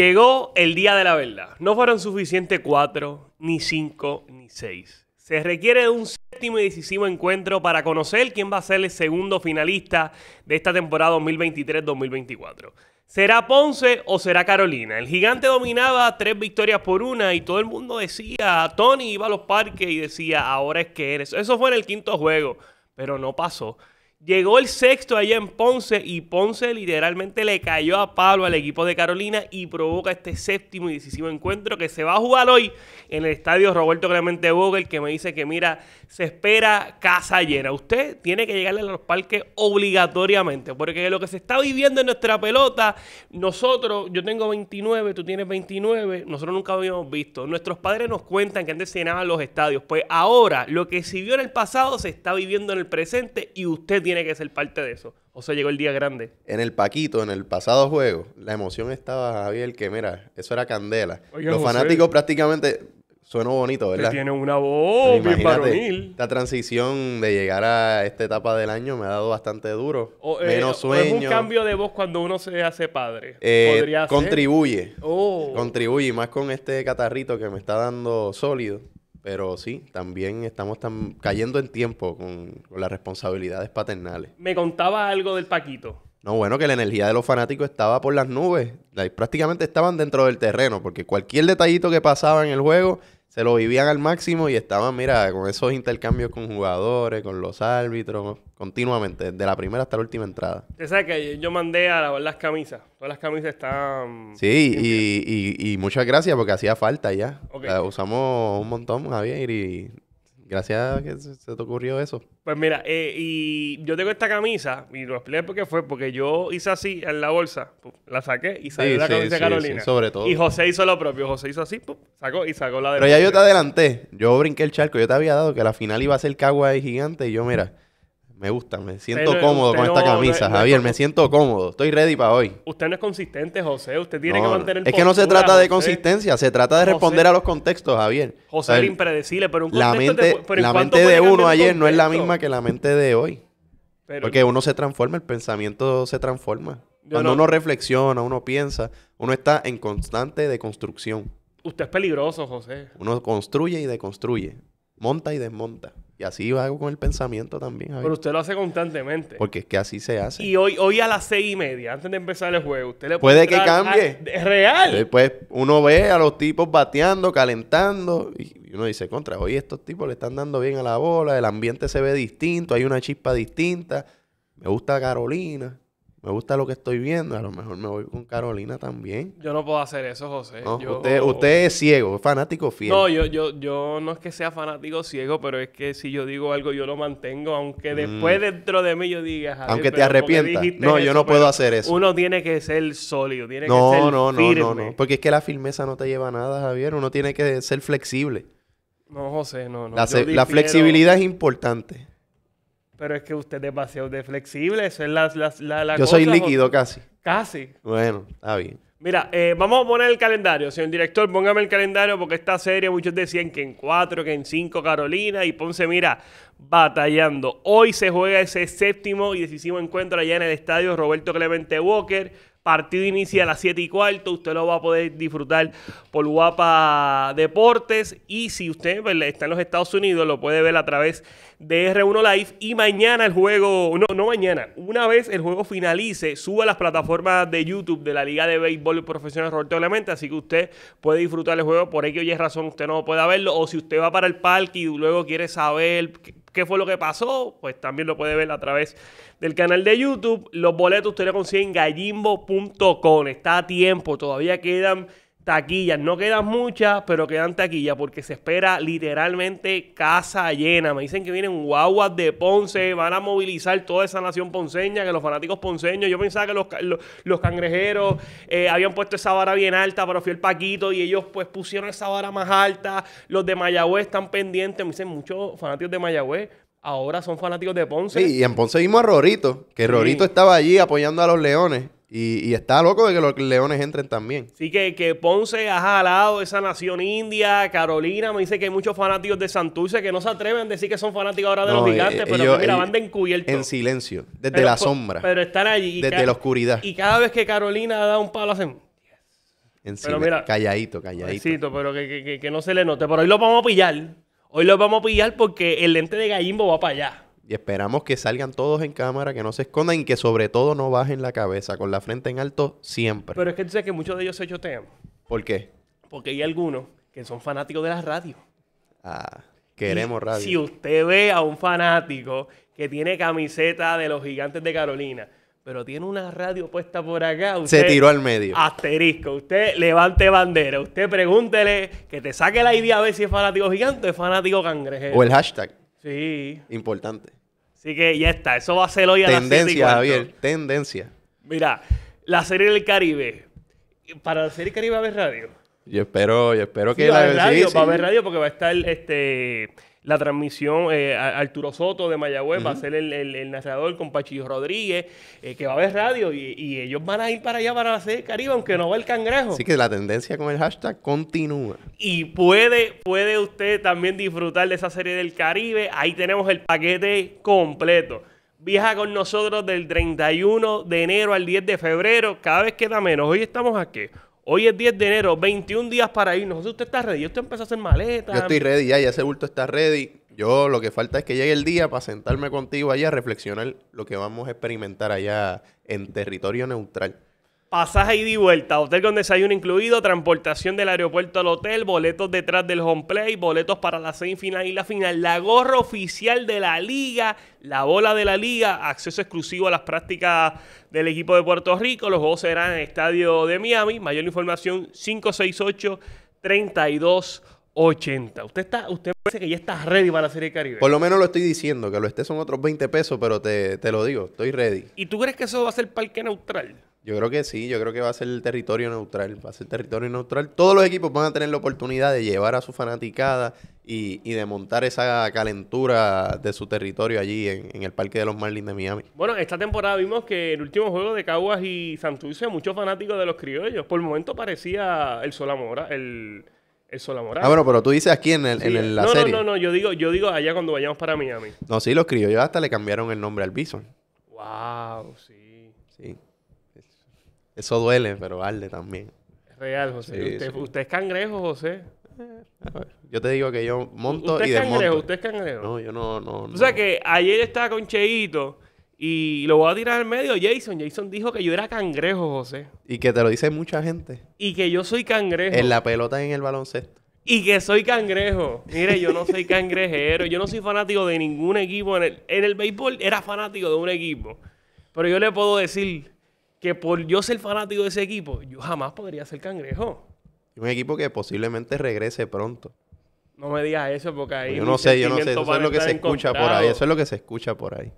Llegó el día de la verdad. No fueron suficientes cuatro, ni cinco, ni seis. Se requiere de un séptimo y decisivo encuentro para conocer quién va a ser el segundo finalista de esta temporada 2023-2024. ¿Será Ponce o será Carolina? El gigante dominaba tres victorias por una y todo el mundo decía, Tony iba a los parques y decía, ahora es que eres. Eso fue en el quinto juego, pero no pasó. Llegó el sexto allá en Ponce y Ponce literalmente le cayó a Pablo al equipo de Carolina y provoca este séptimo y decisivo encuentro que se va a jugar hoy en el estadio Roberto Clemente Vogel que me dice que mira, se espera casa llena. Usted tiene que llegarle a los parques obligatoriamente porque lo que se está viviendo en nuestra pelota, nosotros, yo tengo 29, tú tienes 29, nosotros nunca habíamos visto. Nuestros padres nos cuentan que antes se llenaban los estadios. Pues ahora, lo que se vio en el pasado se está viviendo en el presente y usted tiene tiene que ser parte de eso. O sea, llegó el día grande. En el Paquito, en el pasado juego, la emoción estaba, Javier, que mira, eso era candela. Los fanáticos prácticamente... Suenó bonito, ¿verdad? Tiene una voz bien Esta transición de llegar a esta etapa del año me ha dado bastante duro. Eh, Menos sueño. es un cambio de voz cuando uno se hace padre. Eh, contribuye. Oh. Contribuye, más con este catarrito que me está dando sólido. Pero sí, también estamos cayendo en tiempo con, con, las responsabilidades paternales. Me contaba algo del Paquito. No, bueno, que la energía de los fanáticos estaba por las nubes. Prácticamente estaban dentro del terreno, porque cualquier detallito que pasaba en el juego se lo vivían al máximo y estaban, mira, con esos intercambios con jugadores, con los árbitros, continuamente, desde la primera hasta la última entrada. Usted que yo mandé a las camisas. Todas las camisas están... Sí, y, y, y, muchas gracias porque hacía falta ya. usamos un montón, Javier, y Gracias que se, te ocurrió eso. Pues mira, eh, y yo tengo esta camisa, y lo expliqué porque fue, porque yo hice así en la bolsa, la saqué y salió la camisa de Carolina. sobre todo. Y José hizo lo propio, José hizo así, sacó y sacó la de Pero ya yo te adelanté, yo brinqué el charco, yo te había dado que la final iba a ser Cagua y Gigante, y yo, mira, me gusta, me siento cómodo con esta camisa, Javier. me siento cómodo. Estoy ready para hoy. Usted no es consistente, José. Usted tiene que mantener. Es que no se trata de consistencia, se trata de responder a los contextos, Javier. José era impredecible, pero un La mente, de, la mente de uno ayer no es la misma que la mente de hoy. Porque uno se transforma, el pensamiento se transforma. Cuando uno reflexiona, uno piensa, uno está en constante deconstrucción. Usted es peligroso, José. Uno construye y deconstruye, monta y desmonta. Y así va con el pensamiento también. Pero usted lo hace constantemente. Porque es que así se hace. Y hoy, hoy a las seis y media, antes de empezar el juego, usted le puede. Puede que cambie. es real. Después uno ve a los tipos bateando, calentando. Y uno dice, contra, hoy estos tipos le están dando bien a la bola. El ambiente se ve distinto, hay una chispa distinta. Me gusta Carolina me gusta lo que estoy viendo, a lo mejor me voy con Carolina también. Yo no puedo hacer eso, José. usted, es ciego, fanático fiel. No, yo, yo, yo no es que sea fanático ciego, pero es que si yo digo algo, yo lo mantengo, aunque mm. después dentro de mí yo diga... aunque te arrepientas. No, yo no puedo hacer eso. Uno tiene que ser sólido, tiene que ser no, firme. No, no, no, porque es que la firmeza no te lleva a nada, Javier. Uno tiene que ser flexible. No, José, no, no. la flexibilidad es importante. Pero es que usted es demasiado de flexible. Eso es la, Yo soy líquido casi. Casi. Bueno, está bien. Mira, eh, vamos a poner el calendario. Señor director, póngame el calendario porque esta serie muchos decían que en cuatro, que en cinco Carolina y Ponce, mira, batallando. Hoy se juega ese séptimo y decisivo encuentro allá en el estadio Roberto Clemente Walker. Partido inicia a las 7 y cuarto. Usted lo va a poder disfrutar por Guapa Deportes. Y si usted pues, está en los Estados Unidos, lo puede ver a través de R1 Live. Y mañana el juego, no, no mañana, una vez el juego finalice, suba a las plataformas de YouTube de la Liga de Béisbol Profesional Roberto Clemente. Así que usted puede disfrutar el juego. Por X o Y razón, usted no pueda verlo. O si usted va para el parque y luego quiere saber qué fue lo que pasó, pues también lo puede ver a través del canal de YouTube. Los boletos ustedes consiguen gallimbo.com. Está a tiempo, todavía quedan taquillas. No quedan muchas, pero quedan taquillas porque se espera literalmente casa llena. Me dicen que vienen guaguas de Ponce, van a movilizar toda esa nación ponceña, que los fanáticos ponceños, yo pensaba que los, cangrejeros eh, habían puesto esa vara bien alta, pero fue el Paquito y ellos pues pusieron esa vara más alta. Los de Mayagüez están pendientes, me dicen muchos fanáticos de Mayagüez ahora son fanáticos de Ponce. Sí, y en Ponce vimos a Rorito, que Rorito estaba allí apoyando a los Leones. Y, está loco de que los leones entren también. Sí, que, Ponce ha jalado esa nación india. Carolina me dice que hay muchos fanáticos de Santurce que no se atreven a decir que son fanáticos ahora de los eh, gigantes, pero que la van de encubierto. En silencio, desde la pues, sombra. Pero están allí. Desde la oscuridad. Y cada vez que Carolina da un palo, hacen. En calladito, calladito. pero que, que, que no se le note. Pero hoy lo vamos a pillar. Hoy lo vamos a pillar porque el lente de Gallimbo va para allá. Y esperamos que salgan todos en cámara, que no se escondan y que sobre todo no bajen la cabeza, con la frente en alto siempre. Pero es que tú sabes que muchos de ellos se chotean. ¿Por qué? Porque hay algunos que son fanáticos de la radio. Ah, queremos radio. Si usted ve a un fanático que tiene camiseta de los gigantes de Carolina, pero tiene una radio puesta por acá. Usted, se tiró al medio. Asterisco. Usted levante bandera. Usted pregúntele que te saque la idea a ver si es fanático gigante o fanático cangrejero. O el hashtag. Sí. Importante. Así que ya está, eso va a ser hoy a Tendencia, las Javier, tendencia. Mira, la serie del Caribe. Para la serie del Caribe va a haber radio. Yo espero, yo espero que la radio, va a haber radio porque va a estar este la transmisión eh, Arturo Soto de Mayagüez, va a ser el, el, narrador con Pachillo Rodríguez, eh, que va a ver radio y, ellos van a ir para allá para hacer Caribe, aunque no va el cangrejo. Así que la tendencia con el hashtag continúa. Y puede, puede usted también disfrutar de esa serie del Caribe. Ahí tenemos el paquete completo. Viaja con nosotros del 31 de enero al 10 de febrero. Cada vez queda menos. Hoy estamos aquí. Hoy es 10 de enero, 21 días para irnos. usted está ready. Usted empezó a hacer maletas. Yo estoy ready ya, ya ese bulto está ready. Yo lo que falta es que llegue el día para sentarme contigo allá a reflexionar lo que vamos a experimentar allá en territorio neutral. Pasaje y y vuelta, hotel con desayuno incluido, transportación del aeropuerto al hotel, boletos detrás del home play, boletos para la semifinal y la final, la gorra oficial de la liga, la bola de la liga, acceso exclusivo a las prácticas del equipo de Puerto Rico. Los juegos serán en el estadio de Miami. Mayor información 568 32 80. Usted está, usted parece que ya está ready para la Serie Caribe. Por lo menos lo estoy diciendo, que lo esté son otros 20 pesos, pero te, lo digo, estoy ready. ¿Y tú crees que eso va a ser parque neutral? Yo creo que sí, yo creo que va a ser el territorio neutral, va a ser territorio neutral. Todos los equipos van a tener la oportunidad de llevar a su fanaticada y, de montar esa calentura de su territorio allí en, el Parque de los Marlins de Miami. Bueno, esta temporada vimos que el último juego de Caguas y Santurce, muchos fanáticos de los criollos, por el momento parecía el Solamora, el... Eso la moral. Ah, bueno, pero tú dices aquí en, el, en la no, serie. No, no, no, yo digo, yo digo allá cuando vayamos para Miami. No, sí, los Yo hasta le cambiaron el nombre al Bison. Wow, sí. Sí. Eso duele, pero arde también. Es real, José. ¿Usted, es cangrejo, José? Eh, yo te digo que yo monto ¿Usted y es Cangrejo, ¿Usted es cangrejo? No, yo no, no, no. O sea que ayer estaba con Cheito y lo voy a tirar al medio Jason. Jason dijo que yo era cangrejo, José. Y que te lo dice mucha gente. Y que yo soy cangrejo. En la pelota y en el baloncesto. Y que soy cangrejo. Mire, yo no soy cangrejero. yo no soy fanático de ningún equipo. En el, béisbol era fanático de un equipo. Pero yo le puedo decir que por yo ser fanático de ese equipo, yo jamás podría ser cangrejo. Un equipo que posiblemente regrese pronto. No me digas eso porque ahí... Pues yo no sé, yo no sé. Eso es lo que se escucha por ahí. Eso es lo que se escucha por ahí.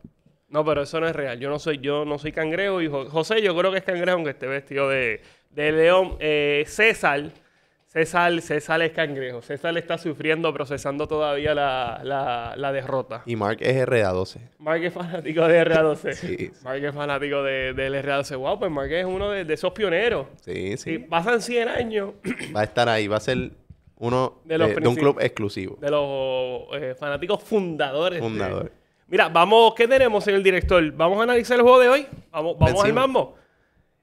No, pero eso no es real. Yo no soy, yo no soy cangrejo. Y José, yo creo que es cangrejo, aunque esté vestido de, de león. Eh, César, César, es cangrejo. César está sufriendo, procesando todavía la, derrota. Y Mark es RA12. Mark es fanático de RA12. sí. es fanático de, del RA12. Wow, pues Mark es uno de, esos pioneros. Sí, sí. Si pasan 100 años. va a estar ahí, va a ser uno de, un club exclusivo. De los eh, fanáticos fundadores. Fundadores. Mira, vamos, ¿qué tenemos en el director? Vamos a analizar el juego de hoy. Vamos, vamos al mambo.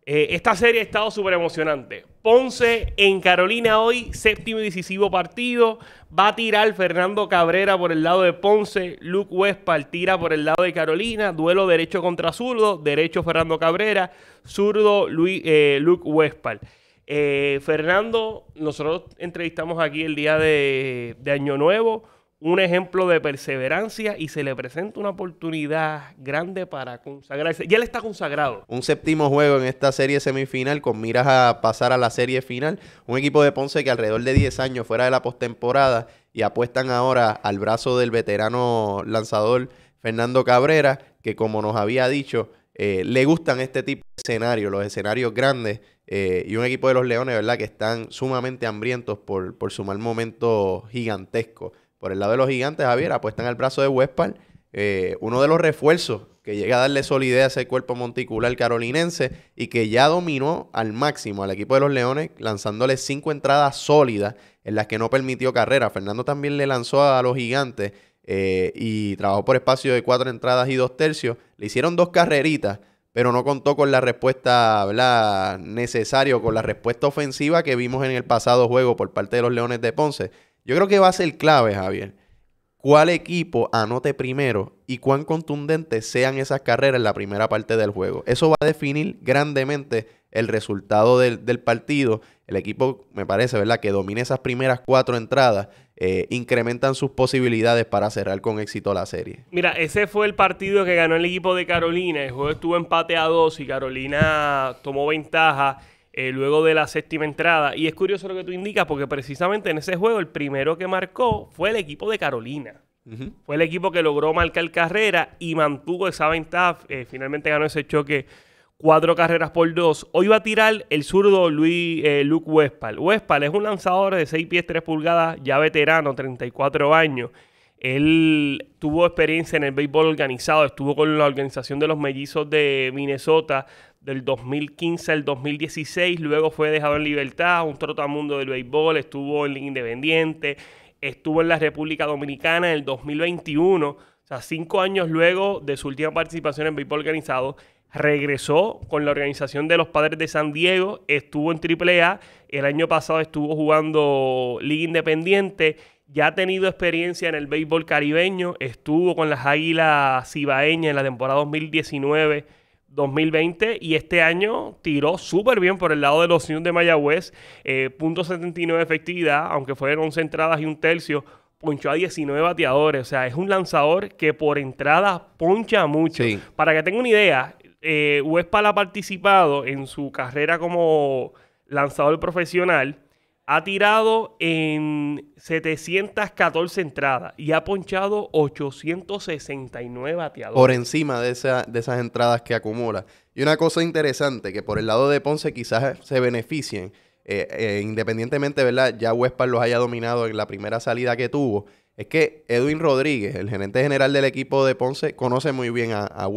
Eh, esta serie ha estado súper emocionante. Ponce en Carolina hoy, séptimo y decisivo partido. Va a tirar Fernando Cabrera por el lado de Ponce. Luke Westphal tira por el lado de Carolina. Duelo derecho contra zurdo. Derecho Fernando Cabrera. Zurdo Luis, eh, Luke Westphal. Eh, Fernando, nosotros entrevistamos aquí el día de Año Nuevo un ejemplo de perseverancia y se le presenta una oportunidad grande para consagrarse. Ya él está consagrado. Un séptimo juego en esta serie semifinal con miras a pasar a la serie final. Un equipo de Ponce que alrededor de 10 años fuera de la postemporada y apuestan ahora al brazo del veterano lanzador Fernando Cabrera, que como nos había dicho, eh, le gustan este tipo de escenarios, los escenarios grandes. Eh, y un equipo de los Leones, ¿verdad?, que están sumamente hambrientos por, por mal momento gigantesco. Por el lado de los gigantes, Javier, en el brazo de Westphal. Eh, uno de los refuerzos que llega a darle solidez a ese cuerpo monticular carolinense y que ya dominó al máximo al equipo de los Leones, lanzándole cinco entradas sólidas en las que no permitió carrera. Fernando también le lanzó a los gigantes eh, y trabajó por espacio de cuatro entradas y dos tercios. Le hicieron dos carreritas, pero no contó con la respuesta necesaria, con la respuesta ofensiva que vimos en el pasado juego por parte de los Leones de Ponce. Yo creo que va a ser clave, Javier, cuál equipo anote primero y cuán contundentes sean esas carreras en la primera parte del juego. Eso va a definir grandemente el resultado del, partido. El equipo, me parece, ¿verdad?, que domine esas primeras cuatro entradas, eh, incrementan sus posibilidades para cerrar con éxito la serie. Mira, ese fue el partido que ganó el equipo de Carolina. El juego estuvo empate a dos y Carolina tomó ventaja. Eh, luego de la séptima entrada. Y es curioso lo que tú indicas, porque precisamente en ese juego el primero que marcó fue el equipo de Carolina. Fue el equipo que logró marcar carrera y mantuvo esa ventaja. Eh, finalmente ganó ese choque cuatro carreras por dos. Hoy va a tirar el zurdo Luis, eh, Luke Westphal. Westphal es un lanzador de seis pies Tres pulgadas, ya veterano, 34 años. Él tuvo experiencia en el béisbol organizado, estuvo con la organización de los mellizos de Minnesota del 2015 al 2016, luego fue dejado en libertad, un trotamundo del béisbol, estuvo en Independiente, estuvo en la República Dominicana en el 2021, o sea, cinco años luego de su última participación en béisbol organizado, regresó con la organización de los Padres de San Diego, estuvo en AAA, el año pasado estuvo jugando Liga Independiente ya ha tenido experiencia en el béisbol caribeño, estuvo con las Águilas Cibaeñas en la temporada 2019. 2020 y este año tiró súper bien por el lado de los sions de Mayagüez, eh, .79 efectividad, aunque fueron 11 entradas y un tercio, ponchó a 19 bateadores, o sea, es un lanzador que por entrada poncha mucho. Para que tenga una idea, eh, ha participado en su carrera como lanzador profesional ha tirado en 714 entradas y ha ponchado 869 bateadores. Por encima de, esas entradas que acumula. Y una cosa interesante, que por el lado de Ponce quizás se beneficien, eh, eh, independientemente, ¿verdad? Ya Huespa los haya dominado en la primera salida que tuvo es que Edwin Rodríguez, el gerente general del equipo de Ponce, conoce muy bien a, a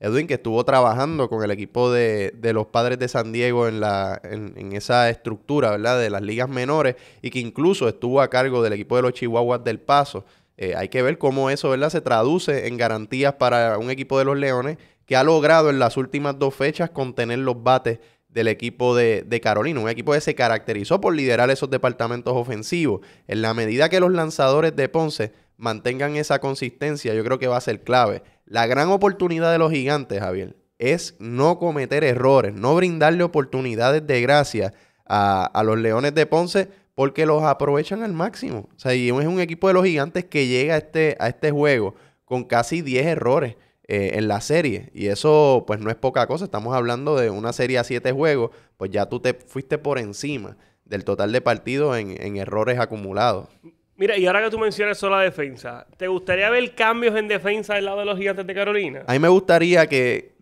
Edwin, que estuvo trabajando con el equipo de, los padres de San Diego en, esa estructura, ¿verdad? De las ligas menores y que incluso estuvo a cargo del equipo de los Chihuahuas del Paso. Eh, hay que ver cómo eso, ¿verdad? Se traduce en garantías para un equipo de los Leones que ha logrado en las últimas dos fechas contener los bates del equipo de, Carolina, un equipo que se caracterizó por liderar esos departamentos ofensivos. En la medida que los lanzadores de Ponce mantengan esa consistencia, yo creo que va a ser clave. La gran oportunidad de los gigantes, Javier, es no cometer errores, no brindarle oportunidades de gracia a, los Leones de Ponce porque los aprovechan al máximo. O sea, y es un equipo de los gigantes que llega a este, a este juego con casi 10 errores. Eh, en la serie. Y eso, pues, no es poca cosa. Estamos hablando de una serie a siete juegos, pues ya tú te fuiste por encima del total de partidos en, errores acumulados. Mira, y ahora que tú mencionas solo la defensa, ¿te gustaría ver cambios en defensa del lado de los gigantes de Carolina? A mí me gustaría que.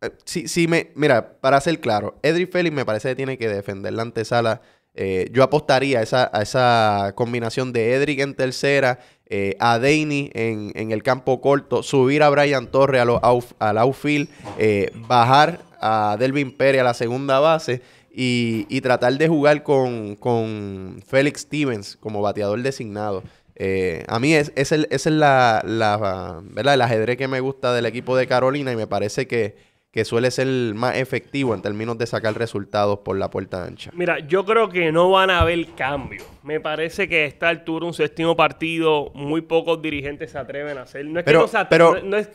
Eh, si, me, mira, para ser claro, Edric Félix me parece que tiene que defender la antesala. Eh, yo apostaría esa, a esa combinación de Edric en tercera eh, a Daney en, el campo corto, subir a Brian Torre al outfield, eh, bajar a Delvin Pérez a la segunda base y, tratar de jugar con, Félix Stevens como bateador designado. Eh, a mí es, es, la, el ajedrez que me gusta del equipo de Carolina y me parece que que suele ser más efectivo en términos de sacar resultados por la puerta ancha? Mira, yo creo que no van a haber cambios. Me parece que está esta altura, un séptimo partido, muy pocos dirigentes se atreven a hacer. No es,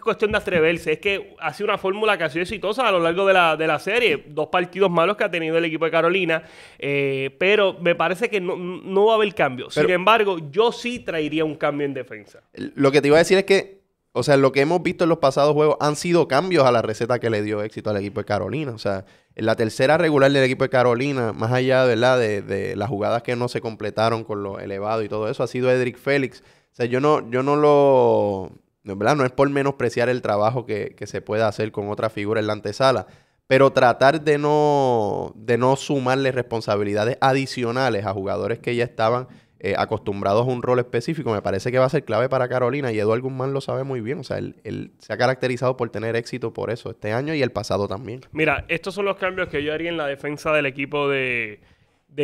cuestión de atreverse, es que ha sido una fórmula que ha sido exitosa a lo largo de la, serie. Dos partidos malos que ha tenido el equipo de Carolina, eh, pero me parece que no, no va a haber cambios. Sin embargo, yo sí traería un cambio en defensa. Lo que te iba a decir es que o sea, lo que hemos visto en los pasados juegos han sido cambios a la receta que le dio éxito al equipo de Carolina. O sea, en la tercera regular del equipo de Carolina, más allá ¿verdad? De, de las jugadas que no se completaron con lo elevado y todo eso, ha sido Edric Félix. O sea, yo no, yo no lo. No es por menospreciar el trabajo que, se pueda hacer con otra figura en la antesala, pero tratar de no, de no sumarle responsabilidades adicionales a jugadores que ya estaban eh, acostumbrados a un rol específico, me parece que va a ser clave para Carolina y Eduardo Guzmán lo sabe muy bien. O sea, él, se ha caracterizado por tener éxito por eso este año y el pasado también. Mira, estos son los cambios que yo haría en la defensa del equipo de,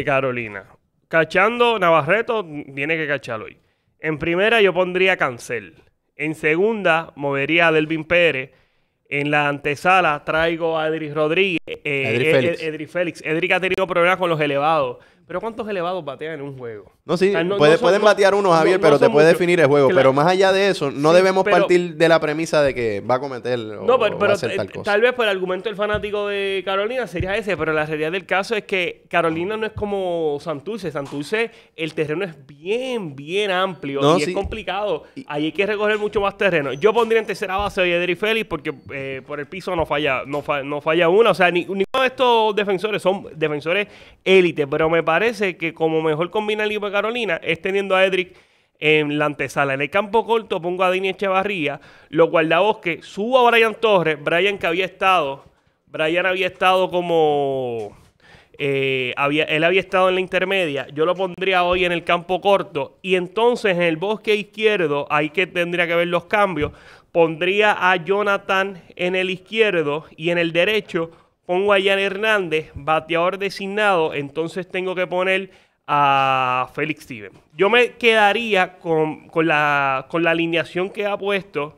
Carolina. Cachando, Navarreto tiene que cacharlo hoy. En primera yo pondría Cancel. En segunda movería a Delvin Pérez. En la antesala traigo a Edris Rodríguez. Eh, eh Edri Félix. Edri Edric ha tenido problemas con los elevados. Pero ¿cuántos elevados batean en un juego? No, pueden batear uno, Javier, pero te puede definir el juego. Pero más allá de eso, no debemos partir de la premisa de que va a cometer o, va a hacer tal, cosa. tal vez por el argumento del fanático de Carolina sería ese, pero la realidad del caso es que Carolina no es como Santurce. Santurce, el terreno es bien, bien amplio y es complicado. Ahí hay que recoger mucho más terreno. Yo pondría en tercera base a y Félix porque eh, por el piso no falla, no, no falla una. O sea, ni, ninguno de estos defensores son defensores élite, pero me parece parece que como mejor combina el equipo de Carolina es teniendo a Edric en la antesala. En el campo corto pongo a Dini Echevarría, los bosque, subo a Brian Torres, Brian que había estado, Brian había estado como... Eh, había, él había estado en la intermedia, yo lo pondría hoy en el campo corto y entonces en el bosque izquierdo, ahí que tendría que ver los cambios, pondría a Jonathan en el izquierdo y en el derecho pongo a Jan Hernández, bateador designado, entonces tengo que poner a Félix Steven. Yo me quedaría con, con, la, alineación que ha puesto.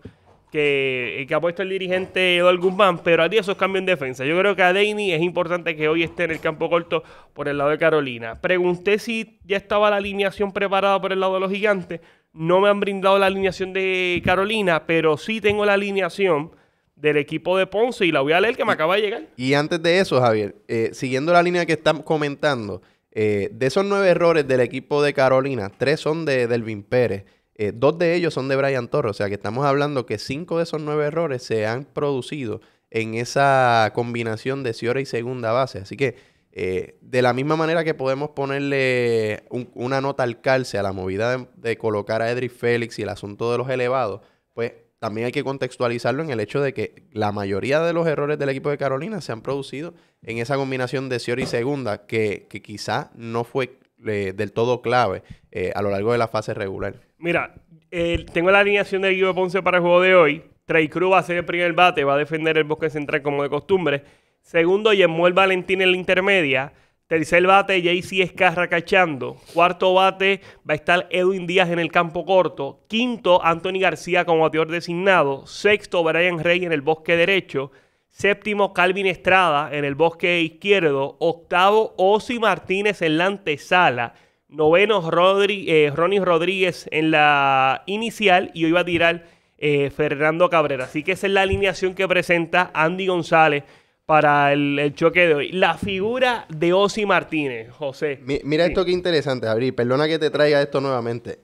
Eh, que, ha puesto el dirigente Eduardo Guzmán, pero a haría esos cambios en defensa. Yo creo que a Deini es importante que hoy esté en el campo corto por el lado de Carolina. Pregunté si ya estaba la alineación preparada por el lado de los gigantes. No me han brindado la alineación de Carolina, pero sí tengo la alineación del equipo de Ponce y la voy a leer que me acaba de llegar. Y antes de eso, Javier, eh, siguiendo la línea que están comentando, eh, de esos nueve errores del equipo de Carolina, tres son de Delvin Pérez, eh, dos de ellos son de Brian Torres, o sea que estamos hablando que cinco de esos nueve errores se han producido en esa combinación de Ciora y segunda base. Así que de la misma manera que podemos ponerle una nota al calce a la movida de, colocar a Edric Félix y el asunto de los elevados, pues también hay que contextualizarlo en el hecho de que la mayoría de los errores del equipo de Carolina se han producido en esa combinación de Sior y segunda, que, que quizá no fue eh, del todo clave eh, a lo largo de la fase regular. Mira, eh, tengo la alineación del equipo Ponce para el juego de hoy. Trey Cruz va a ser el primer bate, va a defender el bosque central como de costumbre. Segundo, Yemuel Valentín en la intermedia. Tercer bate, JC Escarra cachando. Cuarto bate, va a estar Edwin Díaz en el campo corto. Quinto, Anthony García como bateador designado. Sexto, Brian Rey en el bosque derecho. Séptimo, Calvin Estrada en el bosque izquierdo. Octavo, Osi Martínez en la antesala. Noveno, eh, Ronnie Rodríguez en la inicial. Y hoy va a tirar eh, Fernando Cabrera. Así que esa es la alineación que presenta Andy González para el, choque de hoy. La figura de Osi Martínez, José. mira esto que interesante, Javier. Perdona que te traiga esto nuevamente.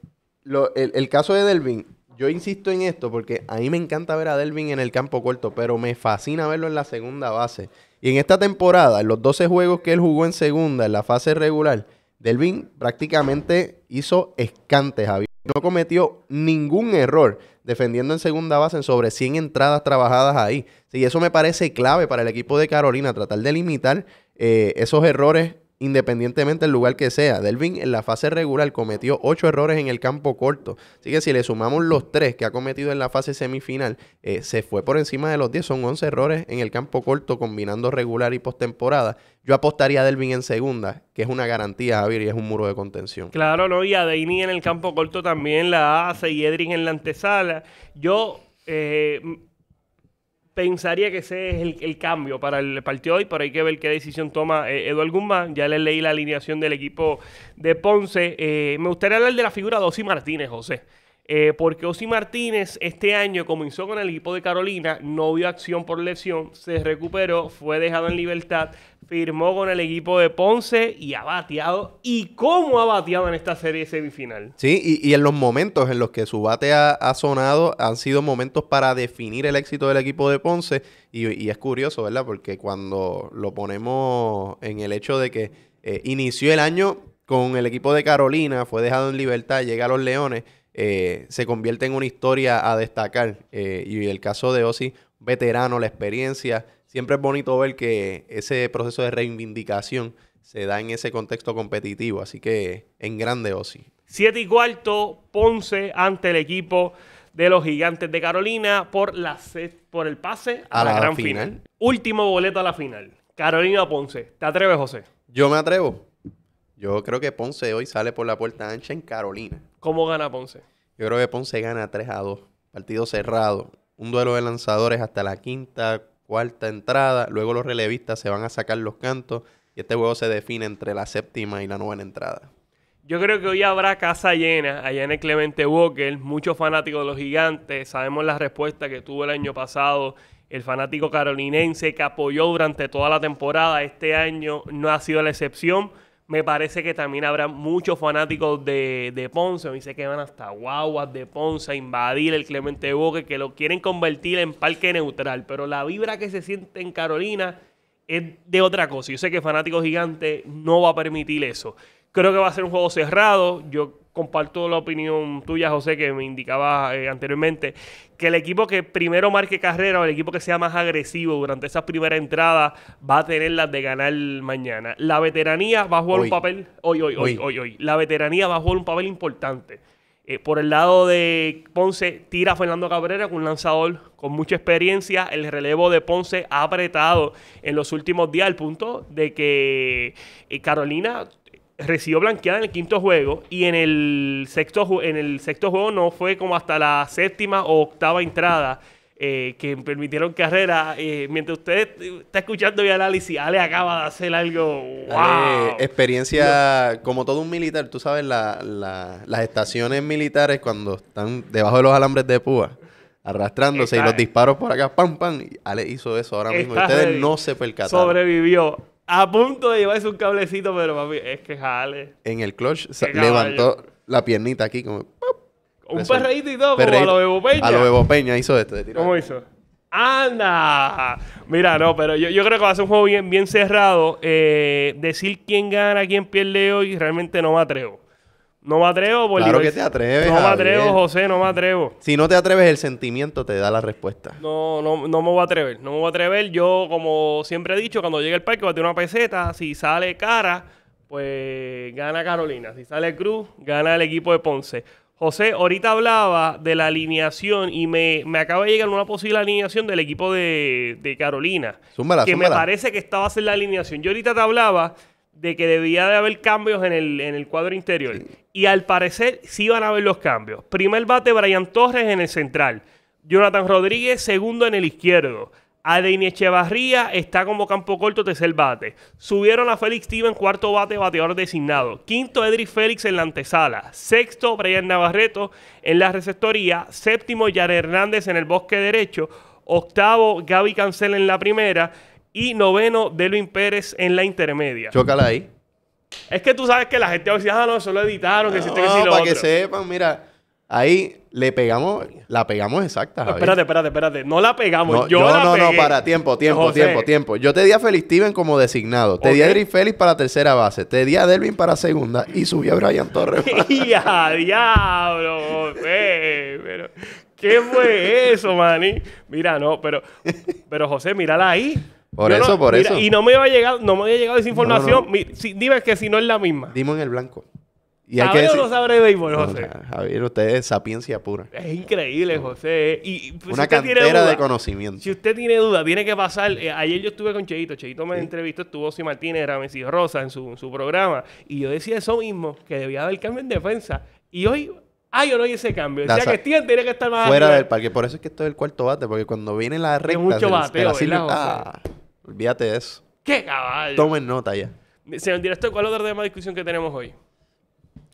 el, caso de Delvin, yo insisto en esto porque a mí me encanta ver a Delvin en el campo corto, pero me fascina verlo en la segunda base. Y en esta temporada, en los 12 juegos que él jugó en segunda, en la fase regular, Delvin prácticamente hizo escantes, Javier. No cometió ningún error defendiendo en segunda base en sobre 100 entradas trabajadas ahí. Y eso me parece clave para el equipo de Carolina, tratar de limitar eh, esos errores independientemente del lugar que sea. Delvin en la fase regular cometió 8 errores en el campo corto. Así que si le sumamos los 3 que ha cometido en la fase semifinal, eh, se fue por encima de los 10. Son 11 errores en el campo corto combinando regular y postemporada. Yo apostaría a Delvin en segunda, que es una garantía, Javier, y es un muro de contención. Claro, no, y a en el campo corto también la hace, y Edrin en la antesala. Yo... Eh, pensaría que ese es el, cambio para el partido hoy, pero hay que ver qué decisión toma Eduard eh, Eduardo Guzmán. Ya le leí la alineación del equipo de Ponce. Eh, me gustaría hablar de la figura de Osi Martínez, José. Eh, porque Osi Martínez este año comenzó con el equipo de Carolina, no vio acción por lesión, se recuperó, fue dejado en libertad, firmó con el equipo de Ponce y ha bateado. ¿Y cómo ha bateado en esta serie semifinal? Sí, y, en los momentos en los que su bate ha, sonado, han sido momentos para definir el éxito del equipo de Ponce. Y, es curioso, ¿verdad? Porque cuando lo ponemos en el hecho de que eh, inició el año con el equipo de Carolina, fue dejado en libertad, llega a los Leones. Eh, se convierte en una historia a destacar. Eh, y el caso de Ozzy, veterano, la experiencia, siempre es bonito ver que ese proceso de reivindicación se da en ese contexto competitivo. Así que en grande, Osi. Siete y cuarto, Ponce ante el equipo de los Gigantes de Carolina por, la, por el pase a, la, gran final. Último boleto a la final. Carolina Ponce. ¿Te atreves, José? Yo me atrevo. Yo creo que Ponce hoy sale por la puerta ancha en Carolina. ¿Cómo gana Ponce? Yo creo que Ponce gana 3 a 2. Partido cerrado. Un duelo de lanzadores hasta la quinta, cuarta entrada. Luego los relevistas se van a sacar los cantos y este juego se define entre la séptima y la nueva entrada. Yo creo que hoy habrá casa llena allá en el Clemente Walker, muchos fanáticos de los gigantes. Sabemos la respuesta que tuvo el año pasado el fanático carolinense que apoyó durante toda la temporada. Este año no ha sido la excepción me parece que también habrá muchos fanáticos de, Ponce. Me dice que van hasta guaguas de Ponce a invadir el Clemente Boque, que lo quieren convertir en parque neutral. Pero la vibra que se siente en Carolina es de otra cosa. Yo sé que Fanático Gigante no va a permitir eso. Creo que va a ser un juego cerrado. Yo comparto la opinión tuya, José, que me indicaba eh, anteriormente, que el equipo que primero marque carrera o el equipo que sea más agresivo durante esas primeras entradas va a tener las de ganar mañana. La veteranía va a jugar un papel, hoy, hoy, hoy, hoy, hoy, la veteranía va a jugar un papel importante. Eh, por el lado de Ponce, tira Fernando Cabrera con un lanzador con mucha experiencia. El relevo de Ponce ha apretado en los últimos días al punto de que eh, Carolina recibió blanqueada en el quinto juego y en el sexto, en el sexto juego no fue como hasta la séptima o octava entrada eh, que permitieron carrera. Eh, mientras usted está escuchando vía análisis, Ale acaba de hacer algo. ¡Wow! experiencia, como todo un militar, tú sabes, las estaciones militares cuando están debajo de los alambres de púa arrastrándose y los disparos por acá, pam, pam. Ale hizo eso ahora mismo. Ustedes no se percataron. Sobrevivió a punto de llevarse un cablecito, pero papi, es que jale. En el clutch levantó la piernita aquí como... Un perreíto y todo, pero como a lo Bebo Peña. A lo Bebo Peña hizo esto. De ¿Cómo hizo? ¡Anda! Mira, no, pero yo, yo, creo que va a ser un juego bien, bien cerrado. Eh, decir quién gana, quién pierde hoy, realmente no me atrevo. No me atrevo, por Claro que te atreves. No me atrevo, José, no me atrevo. Si no te atreves, el sentimiento te da la respuesta. No, no, no me voy a atrever. No me voy a atrever. Yo, como siempre he dicho, cuando llegue el parque, va a tener una peseta. Si sale cara, pues gana Carolina. Si sale Cruz, gana el equipo de Ponce. José, ahorita hablaba de la alineación y me, acaba de llegar una posible alineación del equipo de, de Carolina. que me parece que estaba va la alineación. Yo ahorita te hablaba de que debía de haber cambios en el, en el cuadro interior. Y al parecer sí van a haber los cambios. Primer bate, Brian Torres en el central. Jonathan Rodríguez, segundo en el izquierdo. Adeine Echevarría está como campo corto, tercer bate. Subieron a Félix Steven, cuarto bate, bateador designado. Quinto, Edric Félix en la antesala. Sexto, Brian Navarreto en la receptoría. Séptimo, Yar Hernández en el bosque derecho. Octavo, Gaby Cancel en la primera. Y noveno, Delvin Pérez en la intermedia. Chócala ahí. Es que tú sabes que la gente va a ah, no, eso lo editaron, que no, que para que sepan, mira, ahí le pegamos, la pegamos exacta, Espérate, espérate, espérate. No la pegamos, yo, la no, No, no, para, tiempo, tiempo, tiempo, tiempo. Yo te di a Félix Steven como designado. Te di a Edric Félix para tercera base. Te di a Delvin para segunda. Y subí a Brian Torres. ¡Ya, diablo, ¿qué fue eso, maní? Mira, no, pero, pero José, mírala ahí. Por eso, por eso. Y no me había llegado, no me había llegado esa información. dime que si no es la misma. Dimos en el blanco. Y hay no sabe de José. Javier, usted es sapiencia pura. Es increíble, José. Y, pues, Una si cantera de conocimiento. Si usted tiene duda, tiene que pasar. Eh, ayer yo estuve con Cheito. Cheito me entrevistó, estuvo si Martínez, y Rosa en su, programa. Y yo decía eso mismo, que debía haber cambio en defensa. Y hoy hay o no hay ese cambio. o sea, que tiene tiene que estar más Fuera del parque. Por eso es que esto es el cuarto bate, porque cuando viene la recta... mucho Olvídate de eso. ¡Qué caballo! Tomen nota ya. Señor director, ¿cuál es la tema de discusión que tenemos hoy?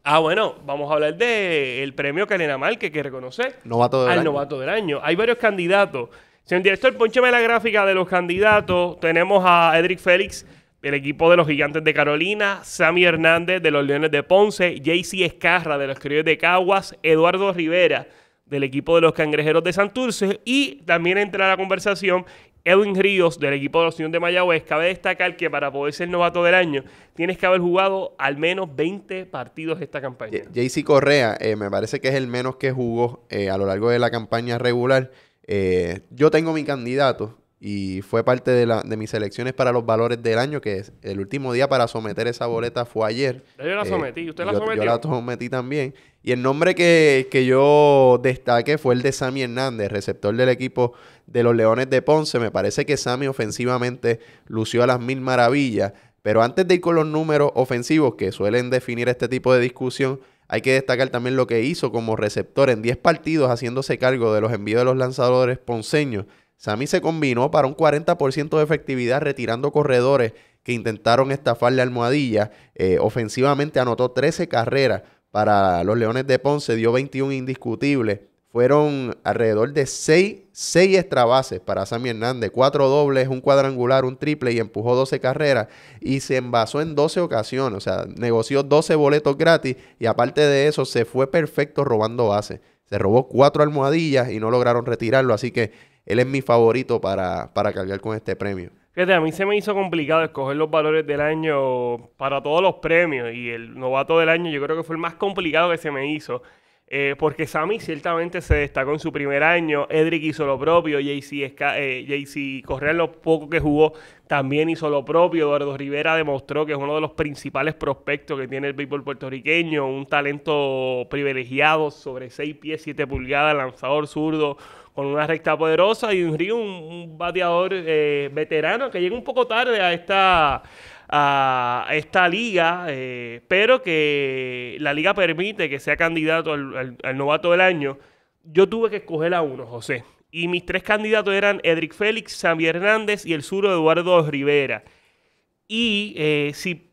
Ah, bueno, vamos a hablar del premio premio Mal que hay que reconocer. Novato del al año. novato del año. Hay varios candidatos. Señor director, poncheme la gráfica de los candidatos. Tenemos a Edric Félix, del equipo de los Gigantes de Carolina, Sammy Hernández de los Leones de Ponce, JC Escarra de los Criollos de Caguas, Eduardo Rivera del equipo de los Cangrejeros de Santurce y también entra a la conversación Edwin Ríos del equipo de la Unión de Mayagüez, cabe destacar que para poder ser novato del año tienes que haber jugado al menos 20 partidos esta campaña. JC Correa eh, me parece que es el menos que jugó eh, a lo largo de la campaña regular. Eh, yo tengo mi candidato y fue parte de, mis elecciones para los valores del año, que es el último día para someter esa boleta fue ayer. yo la sometí, ¿usted la sometió? yo la sometí también. Y el nombre que, yo destaque fue el de Sami Hernández, receptor del equipo de los Leones de Ponce. Me parece que Sami ofensivamente lució a las mil maravillas. Pero antes de ir con los números ofensivos que suelen definir este tipo de discusión, hay que destacar también lo que hizo como receptor en 10 partidos haciéndose cargo de los envíos de los lanzadores ponceños. Sami se combinó para un 40% de efectividad retirando corredores que intentaron estafarle la almohadilla. Eh, ofensivamente anotó 13 carreras para los Leones de Ponce, dio 21 indiscutibles. Fueron alrededor de 6, extrabases extra bases para Sammy Hernández, 4 dobles, un cuadrangular, un triple y empujó 12 carreras y se envasó en 12 ocasiones, o sea, negoció 12 boletos gratis y aparte de eso se fue perfecto robando bases. Se robó 4 almohadillas y no lograron retirarlo, así que él es mi favorito para, para cargar con este premio a mí se me hizo complicado escoger los valores del año para todos los premios y el novato del año yo creo que fue el más complicado que se me hizo. Eh, porque Sammy ciertamente se destacó en su primer año, Edric hizo lo propio, JC, eh, Correa en lo poco que jugó también hizo lo propio, Eduardo Rivera demostró que es uno de los principales prospectos que tiene el béisbol puertorriqueño, un talento privilegiado sobre 6 pies, 7 pulgadas, lanzador zurdo con una recta poderosa y un un, bateador eh, veterano que llega un poco tarde a esta a esta liga, eh, pero que la liga permite que sea candidato al, novato del año, yo tuve que escoger a uno, José. Y mis tres candidatos eran Edric Félix, Sammy Hernández y el suro Eduardo Rivera. Y eh, si,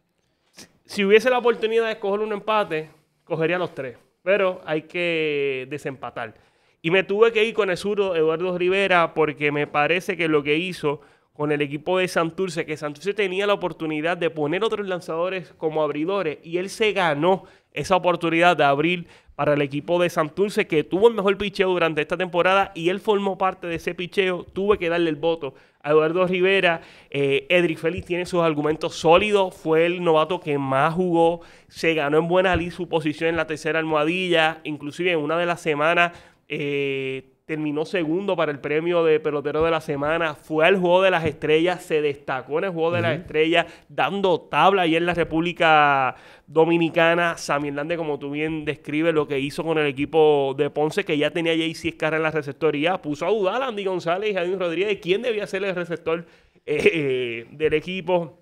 si hubiese la oportunidad de escoger un empate, cogería los tres. Pero hay que desempatar. Y me tuve que ir con el suro Eduardo Rivera porque me parece que lo que hizo con el equipo de Santurce, que Santurce tenía la oportunidad de poner otros lanzadores como abridores y él se ganó esa oportunidad de abrir para el equipo de Santurce, que tuvo el mejor picheo durante esta temporada y él formó parte de ese picheo. Tuve que darle el voto a Eduardo Rivera. Eh, Edric Félix tiene sus argumentos sólidos, fue el novato que más jugó, se ganó en buena su posición en la tercera almohadilla, inclusive en una de las semanas. Eh, terminó segundo para el premio de pelotero de la semana, fue al Juego de las Estrellas, se destacó en el Juego de las Estrellas, dando tabla ayer en la República Dominicana. Samir Hernández, como tú bien describes, lo que hizo con el equipo de Ponce, que ya tenía JC Escarra en la receptoría, puso a dudar a Andy González y a Rodríguez quién debía ser el receptor eh, eh, del equipo.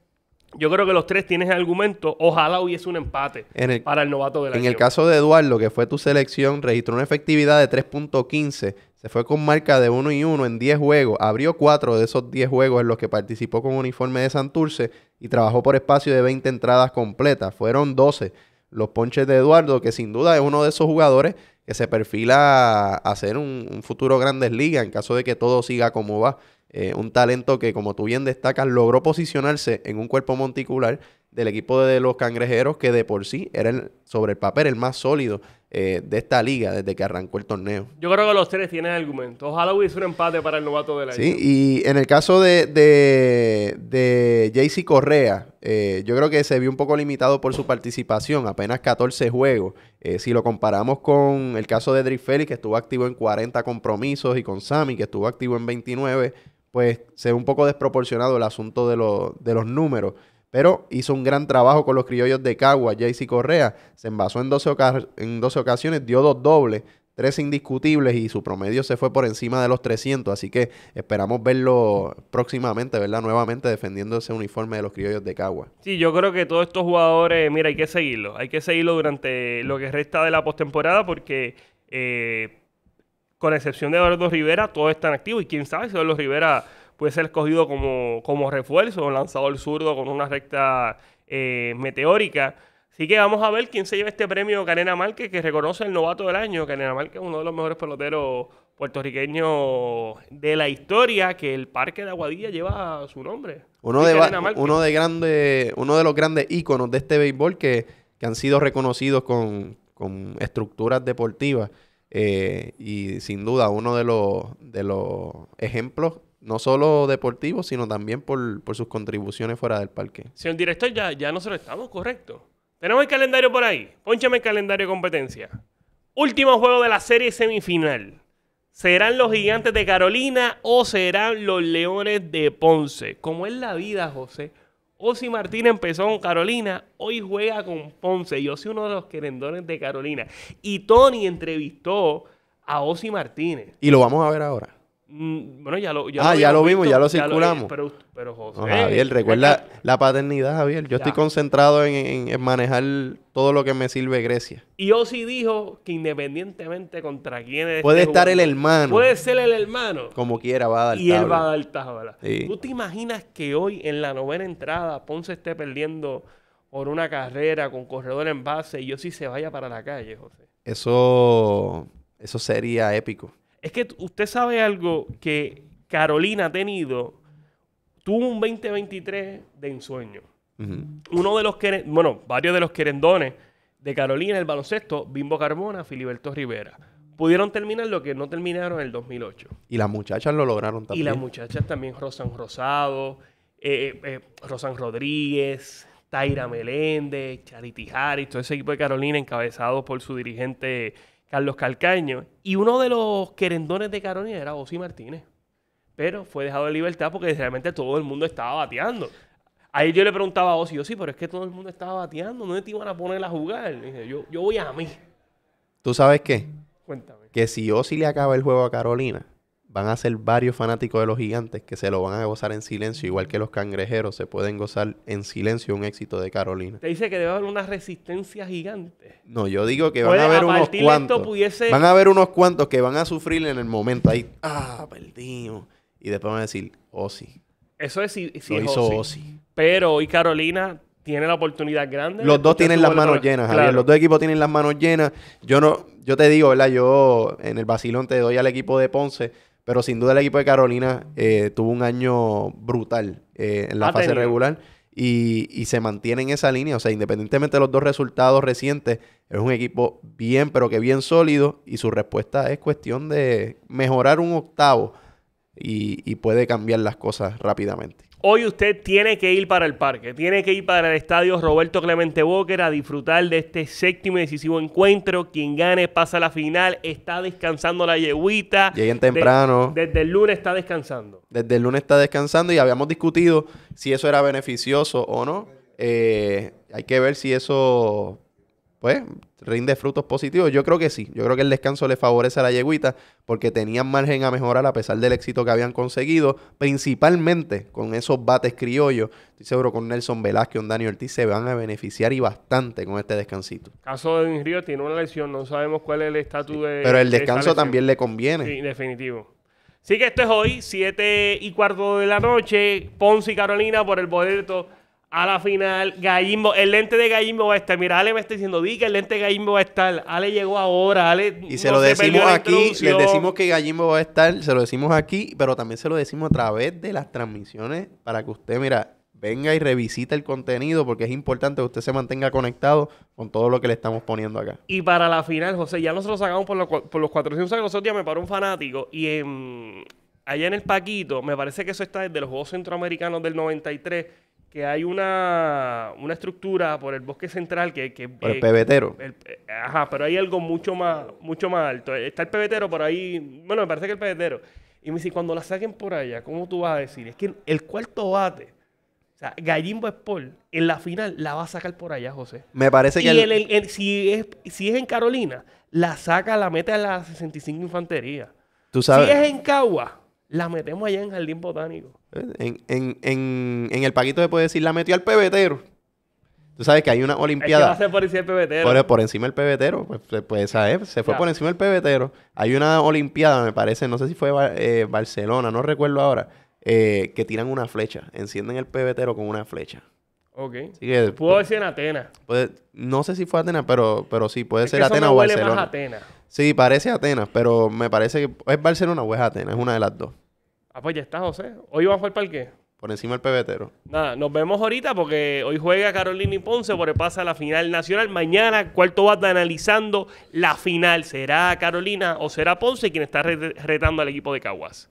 Yo creo que los tres tienen argumento. Ojalá hubiese un empate para el novato de la En el caso de Eduardo, que fue tu selección, registró una efectividad de 3.15 se fue con marca de 1 y 1 en 10 juegos. Abrió 4 de esos 10 juegos en los que participó con uniforme de Santurce y trabajó por espacio de 20 entradas completas. Fueron 12 los ponches de Eduardo, que sin duda es uno de esos jugadores que se perfila a ser un, futuro Grandes Ligas en caso de que todo siga como va. Eh, un talento que, como tú bien destacas, logró posicionarse en un cuerpo monticular del equipo de los cangrejeros, que de por sí era sobre el papel el más sólido eh, de esta liga desde que arrancó el torneo. Yo creo que los tres tienen argumentos. Halloween es un empate para el novato de la liga. Sí, y en el caso de, de, de JC Correa, eh, yo creo que se vio un poco limitado por su participación, apenas 14 juegos. Eh, si lo comparamos con el caso de Drifeli, que estuvo activo en 40 compromisos, y con Sammy, que estuvo activo en 29, pues se ve un poco desproporcionado el asunto de, de los números pero hizo un gran trabajo con los criollos de Cagua, Jaycee Correa, se envasó en 12, ocasiones, dio dos dobles, tres indiscutibles y su promedio se fue por encima de los 300, así que esperamos verlo próximamente, ¿verdad? Nuevamente defendiendo ese uniforme de los criollos de Cagua. Sí, yo creo que todos estos jugadores, mira, hay que seguirlo, hay que seguirlo durante lo que resta de la postemporada porque eh, con excepción de Eduardo Rivera, todos están activos y quién sabe si Eduardo Rivera puede ser escogido como, refuerzo, un lanzador zurdo con una recta eh, meteórica. Así que vamos a ver quién se lleva este premio Canena Márquez, que reconoce el novato del año. Canena Márquez es uno de los mejores peloteros puertorriqueños de la historia, que el Parque de Aguadilla lleva su nombre. Uno, de, uno, de, uno de los grandes íconos de este béisbol que, han sido reconocidos con, estructuras deportivas. Eh, y sin duda uno de los, de los ejemplos no solo deportivo, sino también por, sus contribuciones fuera del parque. Señor director, ya, ya nosotros estamos, correcto. Tenemos el calendario por ahí. Pónchame el calendario de competencia. Último juego de la serie semifinal. ¿Serán los gigantes de Carolina o serán los leones de Ponce? Como es la vida, José. Osi Martínez empezó con Carolina, hoy juega con Ponce. Yo soy uno de los querendones de Carolina. Y Tony entrevistó a Osi Martínez. Y lo vamos a ver ahora. Mm, bueno, ya lo, ya ah, ya lo vimos, ya lo circulamos. pero, José, Javier, recuerda la paternidad, Javier. Yo estoy concentrado en, manejar todo lo que me sirve Grecia. Y Osi dijo que independientemente contra quién Puede estar el hermano. Puede ser el hermano. Como quiera, va a dar Y él va a dar ¿Tú te imaginas que hoy en la novena entrada Ponce esté perdiendo por una carrera con corredor en base y Osi se vaya para la calle, José? Eso, eso sería épico. Es que usted sabe algo que Carolina ha tenido. Tuvo un 2023 de ensueño. Uno de los que, bueno, varios de los querendones de Carolina, el baloncesto, Bimbo Carmona, Filiberto Rivera. Pudieron terminar lo que no terminaron en el 2008. Y las muchachas lo lograron también. Y las muchachas también, Rosan Rosado, eh, eh, eh, Rosan Rodríguez, Taira Meléndez, Charity Harris, todo ese equipo de Carolina encabezado por su dirigente Carlos Calcaño. Y uno de los querendones de Carolina era Osi Martínez. Pero fue dejado en libertad porque realmente todo el mundo estaba bateando. Ahí yo le preguntaba a Osi, sí, pero es que todo el mundo estaba bateando, ¿dónde te iban a poner a jugar? dije, yo, yo voy a mí. ¿Tú sabes qué? Cuéntame. Que si Osi le acaba el juego a Carolina, van a ser varios fanáticos de los gigantes que se lo van a gozar en silencio, igual que los cangrejeros se pueden gozar en silencio un éxito de Carolina. Te dice que debe haber una resistencia gigante. No, yo digo que van a haber unos cuantos. Van a haber unos cuantos que van a sufrir en el momento. Ahí, ah, perdido. Y después van a decir, oh sí. Eso es si, si lo hizo Pero hoy Carolina tiene la oportunidad grande. Los dos tienen las manos llenas, Javier. Los dos equipos tienen las manos llenas. Yo no, yo te digo, ¿verdad? Yo en el vacilón te doy al equipo de Ponce pero sin duda el equipo de Carolina eh, tuvo un año brutal eh, en la fase regular y, se mantiene en esa línea. O sea, independientemente de los dos resultados recientes, es un equipo bien, pero que bien sólido y su respuesta es cuestión de mejorar un octavo y puede cambiar las cosas rápidamente. Hoy usted tiene que ir para el parque, tiene que ir para el estadio Roberto Clemente Walker a disfrutar de este séptimo y decisivo encuentro. Quien gane pasa a la final, está descansando la yeguita. Lleguen temprano. desde el lunes está descansando. Desde el lunes está descansando y habíamos discutido si eso era beneficioso o no. Eh, hay que ver si eso, pues, rinde frutos positivos? Yo creo que sí. Yo creo que el descanso le favorece a la yeguita porque tenían margen a mejorar a pesar del éxito que habían conseguido, principalmente con esos bates criollos. Estoy seguro con Nelson Velázquez, con Daniel Ortiz se van a beneficiar y bastante con este descansito. Caso de Río tiene una lesión, no sabemos cuál es el estatus de. Pero el descanso también le conviene. Sí, definitivo. Así que esto es hoy, 7 y cuarto de la noche, Ponce y Carolina por el boleto a la final. Gallimbo, el lente de Gallimbo va a estar. Mira, Ale me está diciendo, di el lente de Gallimbo va a estar. Ale llegó ahora, Ale. Y se lo decimos aquí, les decimos que Gallimbo va a estar, se lo decimos aquí, pero también se lo decimos a través de las transmisiones para que usted, mira, venga y revisite el contenido porque es importante que usted se mantenga conectado con todo lo que le estamos poniendo acá. Y para la final, José, ya nosotros sacamos por, los, por los 400 años. ya me paró un fanático y en, allá en el Paquito, me parece que eso está desde los Juegos Centroamericanos del 93 que hay una, estructura por el bosque central que... que por el eh, pebetero. ajá, pero hay algo mucho más, mucho más alto. Está el pebetero por ahí, bueno, me parece que el pebetero. Y me dice, cuando la saquen por allá, ¿cómo tú vas a decir? Es que el cuarto bate, o sea, Gallimbo Sport, en la final la va a sacar por allá, José. Me parece que... Y si, es, en Carolina, la saca, la mete a la 65 Infantería. Tú sabes. Si es en Cagua, la metemos allá en Jardín Botánico. En, en, en, el paquito se puede decir, la metió al pebetero. Tú sabes que hay una olimpiada. por encima del pebetero. Por, encima del pebetero. Pues, se fue por encima del pebetero. Hay una olimpiada, me parece, no sé si fue eh, Barcelona, no recuerdo ahora, eh, que tiran una flecha. Encienden el pebetero con una flecha. Ok. ¿Puede ser en Atenas. no sé si fue Atenas, pero, pero sí, puede ser Atenas o Barcelona. Más Atenas. Sí, parece Atenas, pero me parece que es Barcelona o es Atenas, es una de las dos. Ah, pues ya está, José. Hoy vamos al parque. Por encima del pebetero. Nada, nos vemos ahorita porque hoy juega Carolina y Ponce porque pasa la final nacional. Mañana, cuarto vas analizando la final. ¿Será Carolina o será Ponce quien está retando al equipo de Caguas?